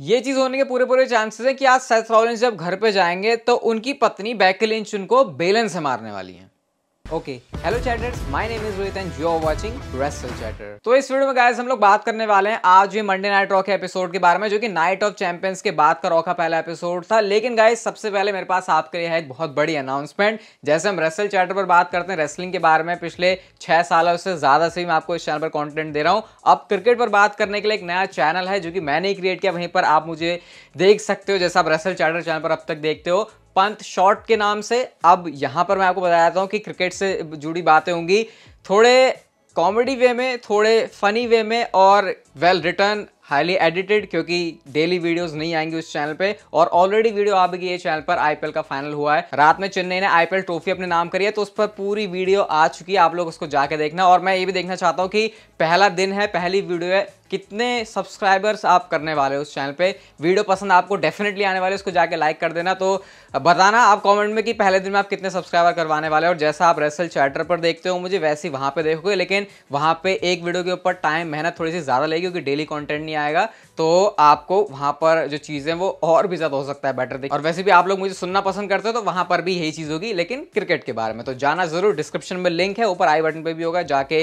ये चीज़ होने के पूरे पूरे चांसेस हैं कि आज सेथ रॉलिंस जब घर पे जाएंगे तो उनकी पत्नी बैकलिंच उनको बेलन से मारने वाली हैं okay hello chatters my name is Rohit and you are watching wrestle chatter तो इस वीडियो में गाइस हम लोग बात करने वाले हैं आज ये मंडे नाइट रॉक के एपिसोड के बारे में जो कि नाइट ऑफ चैंपियंस के बाद का रॉका पहला एपिसोड था लेकिन गाइस सबसे पहले मेरे पास आपके लिए है एक बहुत बड़ी अनाउंसमेंट जैसे हम रेसल चैटर पर बात करते हैं रेसलिंग के बारे में पिछले छह सालों से ज्यादा से भी मैं आपको इस चैनल पर कॉन्टेंट दे रहा हूँ अब क्रिकेट पर बात करने के लिए एक नया चैनल है जो कि मैंने क्रिएट किया वहीं पर आप मुझे देख सकते हो जैसा आप रेसल चैटर चैनल पर अब तक देखते हो पंत शॉर्ट के नाम से अब यहाँ पर मैं आपको बता देता हूँ कि क्रिकेट से जुड़ी बातें होंगी थोड़े कॉमेडी वे में थोड़े फनी वे में और वेल रिटर्न हाईली एडिटेड क्योंकि डेली वीडियोस नहीं आएंगी उस चैनल पे और ऑलरेडी वीडियो आ भी गई है चैनल पर आईपीएल का फाइनल हुआ है रात में चेन्नई ने आईपीएल ट्रॉफी अपने नाम करी है तो उस पर पूरी वीडियो आ चुकी है आप लोग उसको जाके देखना और मैं ये भी देखना चाहता हूँ कि पहला दिन है पहली वीडियो है कितने सब्सक्राइबर्स आप करने वाले हो उस चैनल पे वीडियो पसंद आपको डेफिनेटली आने वाले उसको जाके लाइक कर देना तो बताना आप कमेंट में कि पहले दिन में आप कितने सब्सक्राइबर करवाने वाले हो और जैसा आप रेसल चैटर पर देखते हो मुझे वैसे ही वहाँ पर देखोगे लेकिन वहाँ पर एक वीडियो के ऊपर टाइम मेहनत थोड़ी सी ज़्यादा लगेगी क्योंकि डेली कॉन्टेंट नहीं आएगा तो आपको वहां पर जो चीज़ें वो और भी ज़्यादा हो सकता है बेटर और वैसे भी आप लोग मुझे सुनना पसंद करते हो तो वहां पर भी यही चीज़ होगी लेकिन क्रिकेट के बारे में तो जाना ज़रूर डिस्क्रिप्शन में लिंक है ऊपर आई बटन पर भी होगा जाके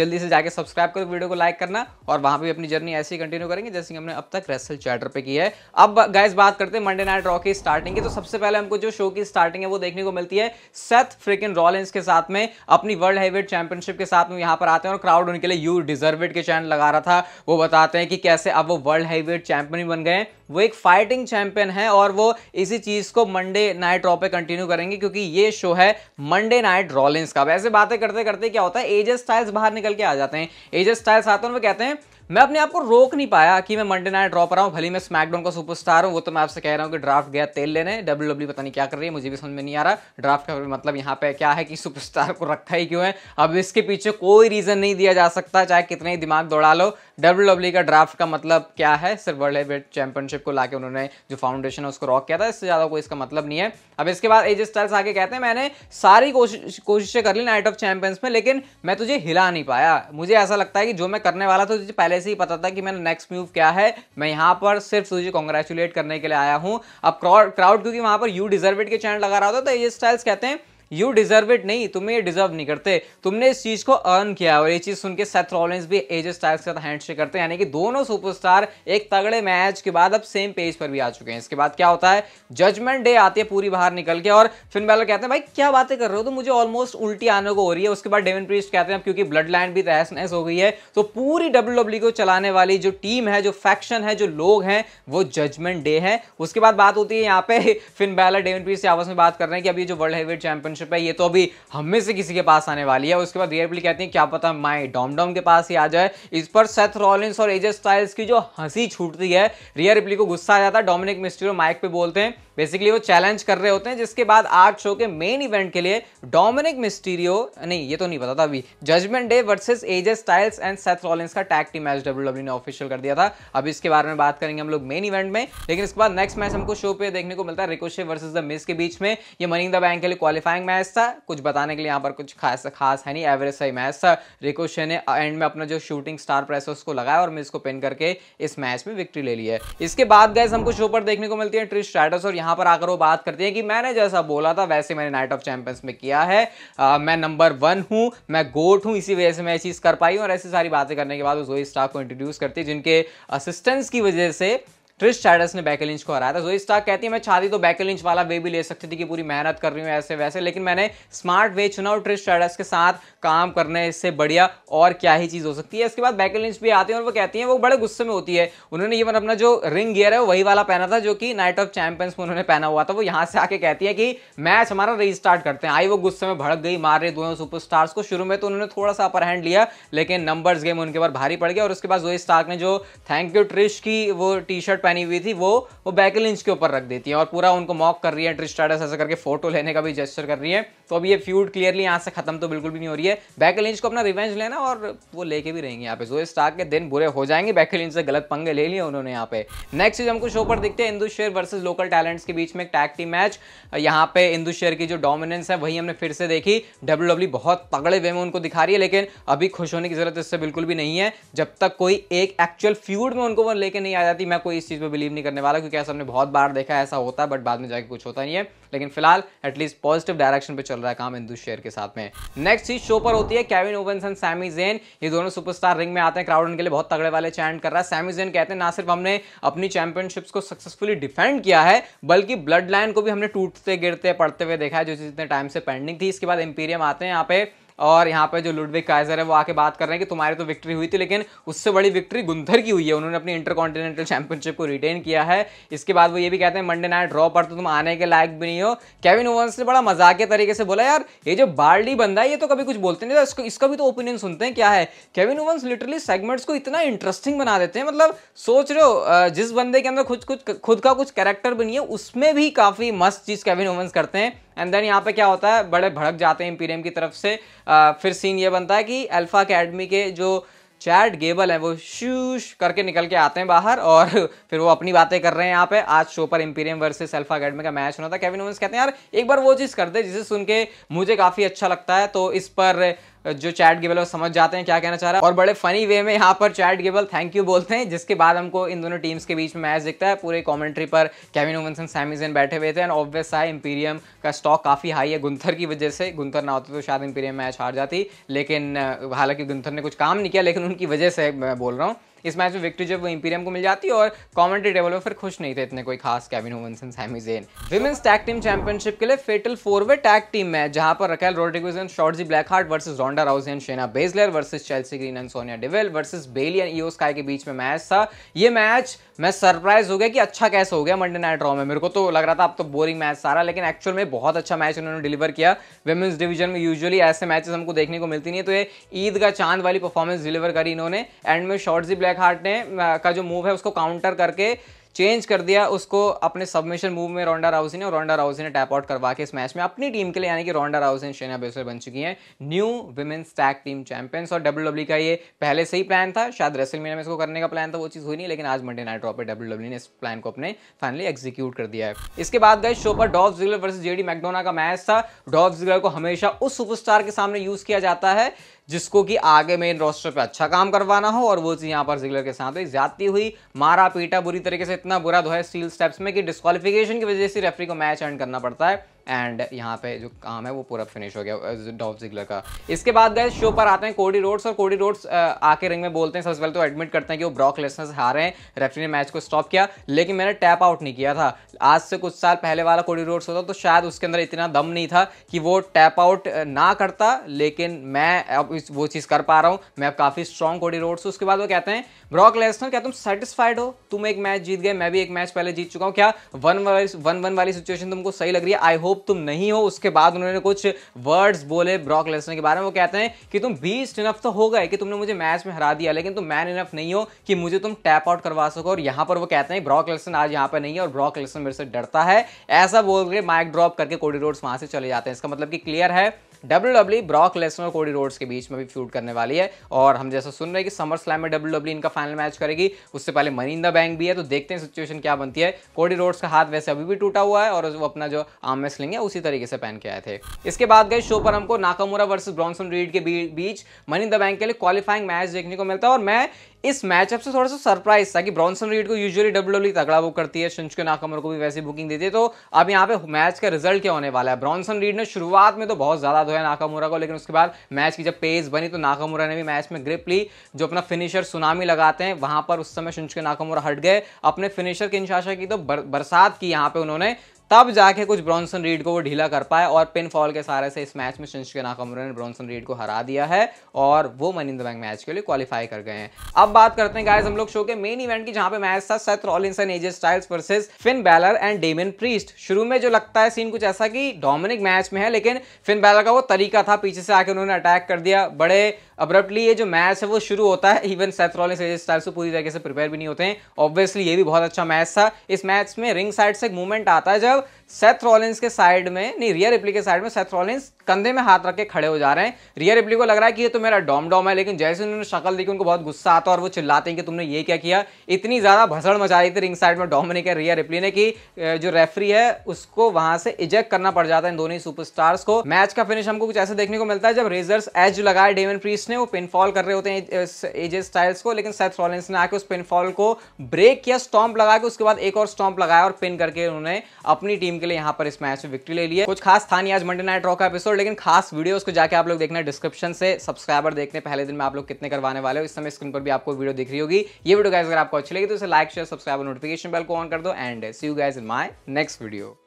जल्दी से जाके सब्सक्राइब करो वीडियो को लाइक करना और वहां पर अपनी जर्नी ऐसे ही कंटिन्यू करेंगे जैसे कि हमने अब तक रेसल चैटर पर की है अब गाइज बात करते हैं मंडे नाइट रॉ की स्टार्टिंग की तो सबसे पहले हमको जो शो की स्टार्टिंग है वो देखने को मिलती है सेथ फ्रिकन रॉलेंस के साथ में अपनी वर्ल्ड हेवीवेट चैंपियनशिप के साथ में यहां पर आते हैं और क्राउड उनके लिए यू डिजर्व इट के चैनल लगा रहा था वो बताते हैं कि कैसे अब वो वर्ल्ड वर्ल्ड हैवीवेट चैंपियन बन गए वो एक फाइटिंग चैंपियन है और वो इसी चीज़ को मंडे नाइट रॉ पे कंटिन्यू करेंगे क्योंकि ये शो है मंडे नाइट रॉलिंस का वैसे बातें करते करते क्या होता है एजेस स्टाइल्स बाहर निकल के आ जाते हैं एजेस स्टाइल्स आते हैं वो कहते हैं मैं अपने आप को रोक नहीं पाया कि मैं मंडे नाइट ड्रॉ पर आऊँ भली मैं स्मैकडाउन का सुपरस्टार हूँ वो तो मैं आपसे कह रहा हूँ कि ड्राफ्ट गया तेल लेने डब्ल्यू डब्ल्यू e पता नहीं क्या कर रही है मुझे भी समझ में नहीं आ रहा ड्राफ्ट का मतलब यहाँ पे क्या है कि सुपरस्टार को रखा ही क्यों है अब इसके पीछे कोई रीज़न नहीं दिया जा सकता चाहे कितने ही दिमाग दौड़ा लो डब्ल्यू डब्ल्यू का ड्राफ्ट का मतलब क्या है सिर्फ वर्ल्ड हेवेट चैंपियनशिप को लाके उन्होंने जो फाउंडेशन है उसको रॉक किया था इससे ज़्यादा कोई इसका मतलब नहीं है अब इसके बाद एज स्टाइल्स आगे कहते हैं मैंने सारी कोशिश कोशिशें कर ली नाइट ऑफ चैंपियंस में लेकिन मैं तुझे हिला नहीं पाया मुझे ऐसा लगता है कि जो मैं करने वाला था तुझे पहले से ही पता था कि मैंने नेक्स्ट मूव क्या है मैं यहाँ पर सिर्फ तुझे कॉन्ग्रेचुलेट करने के लिए आया हूँ अब क्राउड क्योंकि वहाँ पर यू डिजर्व इट के चैनल लगा रहा था तो एज स्टाइल्स कहते हैं यू डिजर्व इट नहीं तुम्हें ये डिजर्व नहीं करते तुमने इस चीज़ को अर्न किया और ये चीज़ सुन के सेथ रॉलिंस भी एज स्टाइल्स के साथ हैंडशेक करते हैं यानी कि दोनों सुपरस्टार एक तगड़े मैच के बाद अब सेम पेज पर भी आ चुके हैं इसके बाद क्या होता है जजमेंट डे आती है पूरी बाहर निकल के और फिन बैलर कहते हैं भाई क्या बातें कर रहे हो तो मुझे ऑलमोस्ट उल्टी आने को हो रही है उसके बाद डेविन प्रीस्ट कहते हैं क्योंकि ब्लड लाइन भी तहस नहस हो गई है तो पूरी डब्ल्यू e को चलाने वाली जो टीम है जो फैक्शन है जो लोग हैं वो जजमेंट डे है उसके बाद बात होती है यहाँ पे फिन बैलर डेविन प्रीस्ट आपस में बात कर रहे हैं कि अभी जो वर्ल्ड हेवीट चैंपियन रिलेशनशिप है ये तो अभी हमें से किसी के पास आने वाली है उसके बाद रियरप्ली कहती है क्या पता माई डॉम के पास ही आ जाए इस पर सेथ रॉलिंस और एजे स्टाइल्स की जो हंसी छूटती है रियरप्ली को गुस्सा आ जाता है डोमिनिक मिस्ट्री माइक पे बोलते हैं बेसिकली वो चैलेंज कर रहे होते हैं जिसके बाद आर्ट शो के मेन इवेंट के लिए डोमिनिक मिस्टीरियो नहीं ये तो नहीं पता था अभी judgment day versus AJ Styles and Seth Rollins का टैग टीम मैच डब्ल्यू ने ऑफिशियल कर दिया था अब इसके बारे में बात करेंगे हम लोग मेन इवेंट में लेकिन इसके बाद नेक्स्ट मैच हमको शो पे देखने को मिलता है रिकोशे वर्सेज द मिस के बीच में ये मनी द बैंक के लिए क्वालिफाइंग मैच था कुछ बताने के लिए यहाँ पर कुछ खास खास है नहीं एवरेज सही मैच था रिकोशे ने एंड में अपना जो शूटिंग स्टार प्रेस उसको लगाया और मिस को पिन करके इस मैच में विक्ट्री ले ली है इसके बाद गैस हमको शो पर देखने को मिलती है ट्रिश स्ट्रैटस और यहाँ यहां पर आकर वो बात करती है कि मैंने जैसा बोला था वैसे मैंने नाइट ऑफ चैंपियंस में किया है आ, मैं नंबर वन हूं मैं गोट हूं इसी वजह से मैं चीज़ कर पाई हूं और ऐसी सारी बातें करने के बाद वो जोई स्टाफ को इंट्रोड्यूस करती है जिनके असिस्टेंस की वजह से ट्रिस चाइडस ने बैकलिंच को हराया था जो स्टार कहती है मैं चाहती तो बैकलिंच वाला वे भी ले सकती थी कि पूरी मेहनत कर रही हूँ ऐसे वैसे लेकिन मैंने स्मार्ट वे चुना और ट्रिस चाइडस के साथ काम करने इससे बढ़िया और क्या ही चीज़ हो सकती है इसके बाद बैकलिंच भी आती है और वो कहती है वो बड़े गुस्से में होती है उन्होंने इवन अपना जो रिंग गियर है वही वाला पहना था जो कि नाइट ऑफ चैंपियंस में उन्होंने पहना हुआ था वो यहाँ से आके कहती है कि मैच हमारा री करते हैं आई वो गुस्से में भड़क गई मार रही दोनों सुपर को शुरू में तो उन्होंने थोड़ा सा अपर हैंड लिया लेकिन नंबर्स गेम उनके ऊपर भारी पड़ गया और उसके बाद जोई स्टार्क ने जो थैंक यू ट्रिश की वो टी शर्ट पहनी हुई थी वो वो बैकलिंच के ऊपर रख देती है और पूरा उनको मॉक कर रही है ट्रिस्टाडस ऐसा करके फोटो लेने का भी जेस्टर कर रही है तो अब ये फ्यूड क्लियरली यहाँ से खत्म तो बिल्कुल भी नहीं हो रही है बैक लिंच को अपना रिवेंज लेना और वो लेके भी रहेंगे यहाँ पे जो स्टार के दिन बुरे हो जाएंगे बैक लिंच से गलत पंगे ले लिए उन्होंने यहाँ पे नेक्स्ट चीज हमको शो पर देखते हैं इंदुशेर वर्सेज लोकल टैलेंट्स के बीच में एक टैग टीम मैच यहाँ पे इंदुशेर की जो डोमिनेंस है वही हमने फिर से देखी डब्ल्यू e बहुत तगड़े वे में उनको दिखा रही है लेकिन अभी खुश होने की जरूरत इससे बिल्कुल भी नहीं है जब तक कोई एक एक्चुअल फ्यूड में उनको वो लेके नहीं आ जाती मैं कोई इस चीज़ पर बिलीव नहीं करने वाला क्योंकि ऐसा हमने बहुत बार देखा ऐसा होता है बट बाद में जाके कुछ होता नहीं है लेकिन फिलहाल एटलीस्ट पॉजिटिव डायरेक्शन पर चल रहा है काम इंदू शेयर के साथ में नेक्स्ट चीज शो पर होती है Kevin Owens and Sami Zayn ये दोनों सुपरस्टार रिंग में आते हैं क्राउड उनके लिए बहुत तगड़े वाले चैंट कर रहा है सैमी जेन कहते हैं ना सिर्फ हमने अपनी चैंपियनशिप्स को सक्सेसफुली डिफेंड किया है बल्कि ब्लड लाइन को भी हमने टूटते गिरते पड़ते हुए देखा है जो चीज इतने टाइम से पेंडिंग थी इसके बाद एम्पीरियम आते हैं यहाँ पे और यहाँ पर जो लुडविक काइजर है वो आके बात कर रहे हैं कि तुम्हारी तो विक्ट्री हुई थी लेकिन उससे बड़ी विक्ट्री गुंथर की हुई है उन्होंने अपनी इंटर कॉन्टिनेंटल चैंपियनशिप को रिटेन किया है इसके बाद वो ये भी कहते हैं मंडे नाइट ड्रॉ पर तो तुम आने के लायक भी नहीं हो केविन ओवंस ने बड़ा मजाक तरीके से बोला यार ये जो बार्डी बंदा है ये तो कभी कुछ बोलते नहीं इसको इसका भी तो ओपिनियन सुनते हैं क्या है केविन ओवंस लिटरली सेगमेंट्स को इतना इंटरेस्टिंग बना देते हैं मतलब सोच रहे हो जिस बंदे के अंदर खुद कुछ खुद का कुछ कैरेक्टर बनी है उसमें भी काफ़ी मस्त चीज़ केविन ओवंस करते हैं एंड देन यहाँ पे क्या होता है बड़े भड़क जाते हैं इम्पीरियम की तरफ से आ, फिर सीन ये बनता है कि अल्फ़ा अकेडमी के जो चैट गेबल है वो शूश करके निकल के आते हैं बाहर और फिर वो अपनी बातें कर रहे हैं यहाँ पे आज शो पर इम्पीरियम वर्सेस अल्फा अकेडमी का मैच होना था केविन ओवेंस कहते हैं यार एक बार वो चीज़ कर दे जिसे सुन के मुझे काफ़ी अच्छा लगता है तो इस पर जो चैट गेबल है समझ जाते हैं क्या कहना चाह रहा है और बड़े फनी वे में यहाँ पर चैट गेबल थैंक यू बोलते हैं जिसके बाद हमको इन दोनों टीम्स के बीच में मैच दिखता है पूरे कॉमेंट्री पर कैविन ओवनसन सैमिजन बैठे हुए थे एंड ऑब्वियस है इंपीरियम का स्टॉक काफ़ी हाई है गुंथर की वजह से गुंथर ना होते तो शायद इंपीरियम मैच हार जाती लेकिन हालांकि गुंथर ने कुछ काम नहीं किया लेकिन उनकी वजह से मैं बोल रहा हूँ इस मैच में विक्ट्री जब वो इंपीरियम को मिल जाती है और कॉमेंट्री डेवलपर फिर खुश नहीं थे इतने कोई खास Kevin Owens and Sami women's tag team championship के लिए fatal four way tag team match जहां पर Raquel Rodriguez and Shotzi Blackheart versus Ronda Rousey and Shayna Baszler versus Chelsea Green and Sonya Deville versus Bayley and Io Sky के बीच में match था ये match मैं surprise हो गया कि अच्छा कैसे हो गया मंडे नाइट रॉ में मेरे को तो लग रहा था अब तो बोरिंग मैच सारा लेकिन एक्चुअल में बहुत अच्छा मैच उन्होंने डिलीवर किया वेमेंस डिवीजन में यूजुअली ऐसे मैचेस हमको देखने को मिलती नहीं है तो ये ईद का चांद वाली परफॉर्मेंस डिलीवर करी इन्होंने एंड में शॉर्ट्स ब्लैक ब्लैक हार्ट ने का जो मूव है उसको काउंटर करके चेंज कर दिया उसको अपने सबमिशन मूव में रोंडा राउजी ने और रोंडा राउजी ने टैप आउट करवा के इस मैच में अपनी टीम के लिए यानी कि रोंडा राउजी शेना बेसर बन चुकी हैं new women's tag team champions और डब्ल्यू डब्ल्यू e का ये पहले से ही प्लान था शायद रेसल में इसको करने का प्लान था वो चीज़ हुई नहीं लेकिन आज मंडे नाइट ड्रॉप पर डब्ल्यू डब्ल्यू ने इस प्लान को अपने फाइनली एग्जीक्यूट कर दिया है इसके बाद गए शो पर Dolph Ziggler versus JD McDonagh का मैच था डॉफ जिगलर को हमेशा उस सुपरस्टार के सामने यूज़ किया जाता है जिसको कि आगे मेन रोस्टर पे अच्छा काम करवाना हो और वो चीज़ यहाँ पर जिगलर के साथ हुई ज्यादा हुई मारा पीटा बुरी तरीके से इतना बुरा धोया स्टील स्टेप्स में कि डिस्कालिफिकेशन की वजह से रेफरी को मैच एंड करना पड़ता है एंड यहाँ पे जो काम है वो पूरा फिनिश हो गया डॉफ जिगलर का इसके बाद गए शो पर आते हैं कोडी रोड्स और कोडी रोड्स आके रिंग में बोलते हैं सबसे पहले तो एडमिट करते हैं कि वो ब्रॉक लेसनर हारे हैं रेफरी ने मैच को स्टॉप किया लेकिन मैंने टैप आउट नहीं किया था आज से कुछ साल पहले वाला कोडी रोड्स होता तो शायद उसके अंदर इतना दम नहीं था कि वो टैप आउट ना करता लेकिन मैं अब वो चीज़ कर पा रहा हूँ मैं अब काफ़ी स्ट्रॉन्ग कोडी रोड्स उसके बाद वो कहते हैं ब्रॉक लेसनर क्या तुम सेटिस्फाइड हो तुम एक मैच जीत गए मैं भी एक मैच पहले जीत चुका हूँ क्या वन वाली वन वन वाली सिचुएशन तुमको सही लग रही है आई होप होप तुम नहीं हो उसके बाद उन्होंने कुछ वर्ड्स बोले ब्रॉक लेसनर के बारे में वो कहते हैं कि तुम बीस्ट इनफ तो हो गए कि तुमने मुझे मैच में हरा दिया लेकिन तुम मैन इनफ नहीं हो कि मुझे तुम टैप आउट करवा सको और यहां पर वो कहते हैं ब्रॉक लेसन आज यहां पर नहीं है और ब्रॉक लेसन मेरे से डरता है ऐसा बोल के माइक ड्रॉप करके कोडी रोड्स वहां से चले जाते हैं इसका मतलब कि क्लियर है डब्ल्यू डब्ल्यू ब्रॉक लेसन और कोडी रोड्स के बीच में भी फ्यूड करने वाली है और हम जैसा सुन रहे हैं कि समर स्लैम में डब्ल्यू डब्ल्यू इनका फाइनल मैच करेगी उससे पहले मनी इन द बैंक भी है तो देखते हैं सिचुएशन क्या बनती है कोडी रोड्स का हाथ वैसे अभी भी टूटा हुआ है और वो अपना जो आम में स्लिंग है उसी तरीके से पहन के आए थे इसके बाद गए शो पर हमको नाकामोरा वर्सेज ब्रॉन्सन रीड के बीच मनी इन द बैंक के लिए क्वालिफाइंग मैच देखने को मिलता है और मैं इस मैचअप से थोड़ा सा सरप्राइज था कि ब्रॉन्सन रीड को यूजुअली डब्ल्यू e तगड़ा बुक करती है के नाकमर को भी वैसी बुकिंग देती है तो अब यहाँ पे मैच का रिजल्ट क्या होने वाला है ब्रॉन्सन रीड ने शुरुआत में तो बहुत ज़्यादा धोया नाकामूरा को लेकिन उसके बाद मैच की जब पेज बनी तो नाकामुरा ने भी मैच में ग्रिप ली जो अपना फिनिशर सुनामी लगाते हैं वहां पर उस समय के नाकामुरा हट गए अपने फिनिशर की इंशाशा की तो बरसात की यहाँ पे उन्होंने तब जाके कुछ ब्रॉन्सन रीड को वो ढीला कर पाए और पिन फॉल के सारे से इस मैच में शिंशके नाकामुरा ने ब्रॉन्सन रीड को हरा दिया है और वो Money in the Bank match के लिए क्वालिफाई कर गए हैं अब बात करते हैं गाइस हम लोग शो के मेन इवेंट की जहां पे मैच था Seth Rollins and AJ Styles versus Finn Balor and Damian Priest शुरू में जो लगता है सीन कुछ ऐसा कि डोमिनिक मैच में है लेकिन फिन बैलर का वो तरीका था पीछे से आके उन्होंने अटैक कर दिया बड़े अब्रप्टली ये जो मैच है वो शुरू होता है even Seth Rollins AJ Styles पूरी तरीके से प्रिपेयर भी नहीं होते हैं ऑब्वियसली ये भी बहुत अच्छा मैच था इस मैच में रिंग साइड से एक मूवमेंट आता है जब have सेथ रॉलिंस के साइड में नहीं रियर रिप्ली के साइड में सेथ रॉलिंस कंधे में हाथ रख के खड़े हो जा रहे हैं रियर रिप्ली को लग रहा है कि ये तो मेरा डॉम डॉम है लेकिन जैसे उन्होंने शक्ल देखी उनको बहुत गुस्सा आता और वो चिल्लाते हैं कि तुमने ये क्या किया इतनी ज़्यादा भसड़ मचा रही थी रिंग साइड में डॉम डोमिनिक रियर रिप्ली ने कि जो रेफरी है उसको वहां से इजेक्ट करना पड़ जाता है इन दोनों ही सुपरस्टार्स को मैच का फिनिश हमको कुछ ऐसे देखने को मिलता है जब रेजर्स एज लगाए डेवन प्रीस ने वो पिनफॉल कर रहे होते हैं एजे स्टाइल्स को लेकिन सेथ रॉलिंस ने आके उस पिनफॉल को ब्रेक किया स्टॉम्प लगा के उसके बाद एक और स्टॉम्प लगाया और पिन करके उन्होंने अपनी टीम टीम के लिए यहाँ पर इस मैच में विक्ट्री ले लिए कुछ खास था नहीं आज मंडे नाइट रॉ का एपिसोड लेकिन खास वीडियो को जाकर आप लोग देखना डिस्क्रिप्शन से सब्सक्राइबर देखने पहले दिन में आप लोग कितने करवाने वाले हो इस समय स्क्रीन पर भी आपको वीडियो दिख रही होगी ये वीडियो गाइज अगर आपको अच्छी लगी तो इसे like share subscriber notification bell को ऑन कर दो and see you guys in my next video